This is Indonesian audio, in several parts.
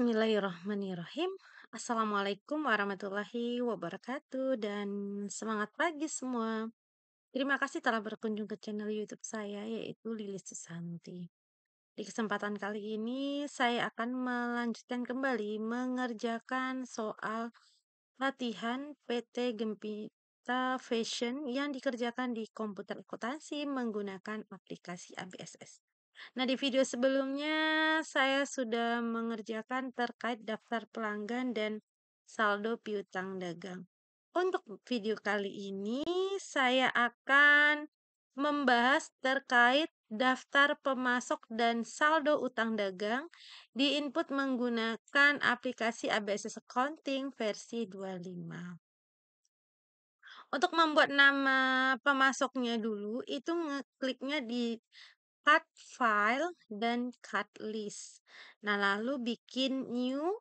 Bismillahirrahmanirrahim. Assalamualaikum warahmatullahi wabarakatuh dan semangat pagi semua. Terima kasih telah berkunjung ke channel YouTube saya yaitu Lilis Susanti. Di kesempatan kali ini saya akan melanjutkan kembali mengerjakan soal latihan PT Gempita Fashion yang dikerjakan di komputer akuntansi menggunakan aplikasi ABSS. Nah, di video sebelumnya saya sudah mengerjakan terkait daftar pelanggan dan saldo piutang dagang. Untuk video kali ini saya akan membahas terkait daftar pemasok dan saldo utang dagang di input menggunakan aplikasi ABS Accounting versi 25 untuk membuat nama pemasoknya dulu itu ngekliknya di cut file dan cut list. Nah, lalu bikin new.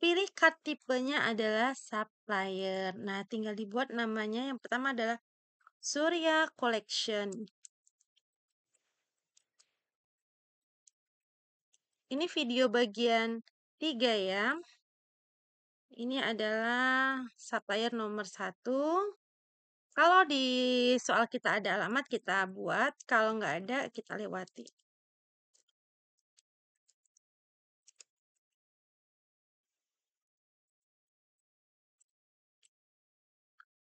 Pilih cut tipenya adalah supplier. Nah, tinggal dibuat namanya. Yang pertama adalah Surya Collection. Ini video bagian 3 ya. Ini adalah supplier nomor 1. Kalau di soal kita ada alamat, kita buat. Kalau nggak ada, kita lewati.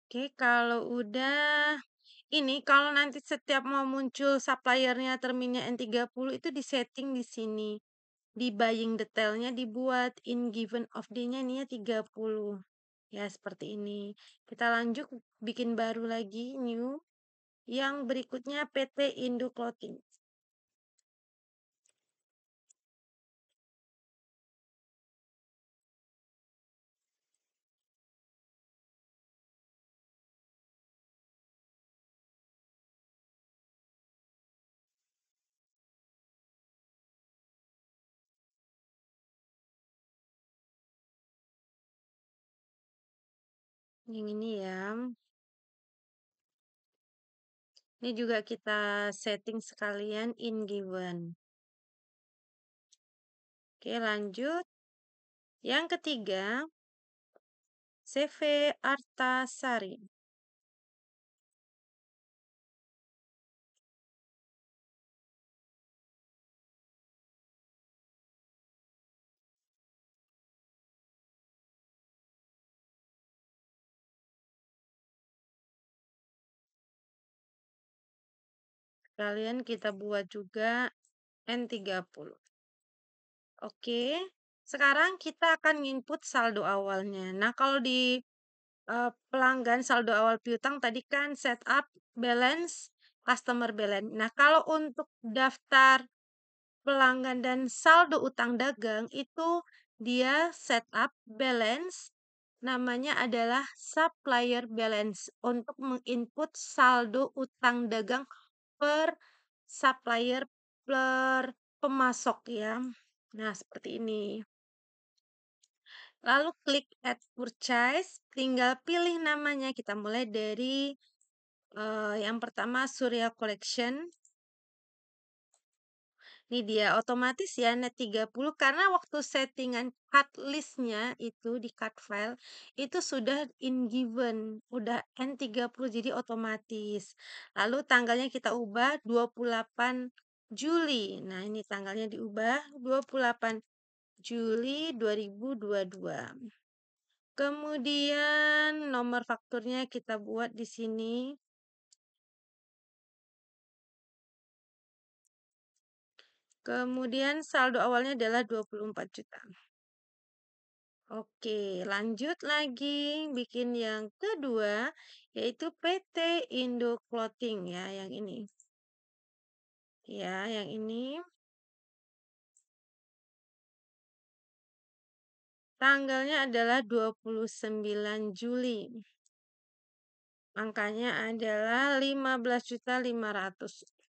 Oke, kalau udah ini, kalau nanti setiap mau muncul suppliernya terminnya N30 itu di setting di sini. Di buying detailnya dibuat in given of day-nya ya 30. Ya, seperti ini. Kita lanjut bikin baru lagi, new. Yang berikutnya PT Indo Clothing. Yang ini ya. Ini juga kita setting sekalian in given. Oke, lanjut. Yang ketiga, CV Artasari. kalian kita buat juga N30. Oke, sekarang kita akan input saldo awalnya. Nah, kalau di uh, pelanggan saldo awal piutang tadi kan setup balance, customer balance. Nah, kalau untuk daftar pelanggan dan saldo utang dagang itu dia setup balance namanya adalah supplier balance untuk menginput saldo utang dagang per supplier, per pemasok ya. Nah, seperti ini. Lalu klik add purchase, tinggal pilih namanya. Kita mulai dari uh, yang pertama Surya Collection. Ini dia otomatis ya net 30 karena waktu settingan cut listnya itu di cut file itu sudah in given, udah N30 jadi otomatis. Lalu tanggalnya kita ubah 28 Juli. Nah, ini tanggalnya diubah 28 Juli 2022. Kemudian nomor fakturnya kita buat di sini Kemudian saldo awalnya adalah 24 juta. Oke, lanjut lagi bikin yang kedua yaitu PT Indo Clothing ya, yang ini. Ya, yang ini. Tanggalnya adalah 29 Juli. Angkanya adalah 15.500.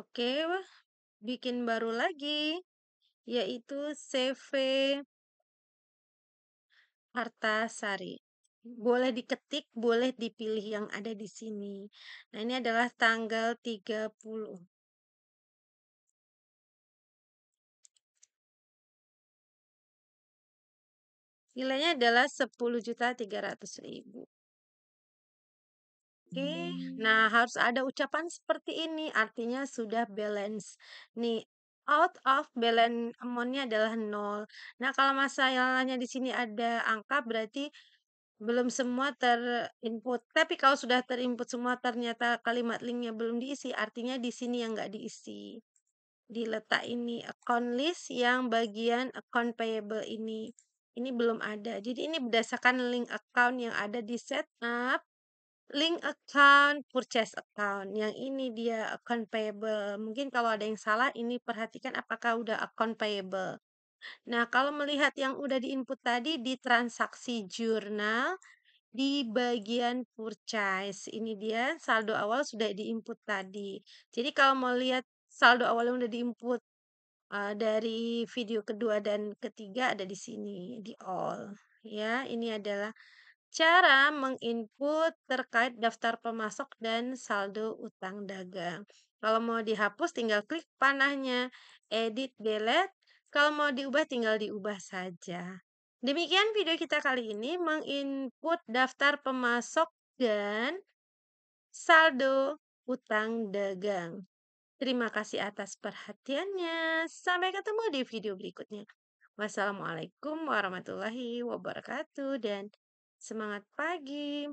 Oke, bikin baru lagi, yaitu CV Hartasari. Boleh diketik, boleh dipilih yang ada di sini. Nah, ini adalah tanggal 30. Nilainya adalah 10.300.000. Oke, hmm. nah harus ada ucapan seperti ini, artinya sudah balance. Nih, out of balance amount adalah nol. Nah, kalau masalahnya di sini ada angka, berarti belum semua terinput. Tapi kalau sudah terinput semua, ternyata kalimat linknya belum diisi, artinya di sini yang nggak diisi. Diletak ini, account list yang bagian account payable ini. Ini belum ada. Jadi ini berdasarkan link account yang ada di setup Link account, purchase account. Yang ini dia account payable. Mungkin kalau ada yang salah ini perhatikan apakah udah account payable. Nah, kalau melihat yang udah diinput tadi di transaksi jurnal di bagian purchase. Ini dia saldo awal sudah diinput tadi. Jadi kalau mau lihat saldo awal yang udah diinput uh, dari video kedua dan ketiga ada di sini di all ya. Ini adalah Cara menginput terkait daftar pemasok dan saldo utang dagang. Kalau mau dihapus tinggal klik panahnya, edit delete. Kalau mau diubah tinggal diubah saja. Demikian video kita kali ini menginput daftar pemasok dan saldo utang dagang. Terima kasih atas perhatiannya. Sampai ketemu di video berikutnya. Wassalamualaikum warahmatullahi wabarakatuh dan Semangat pagi.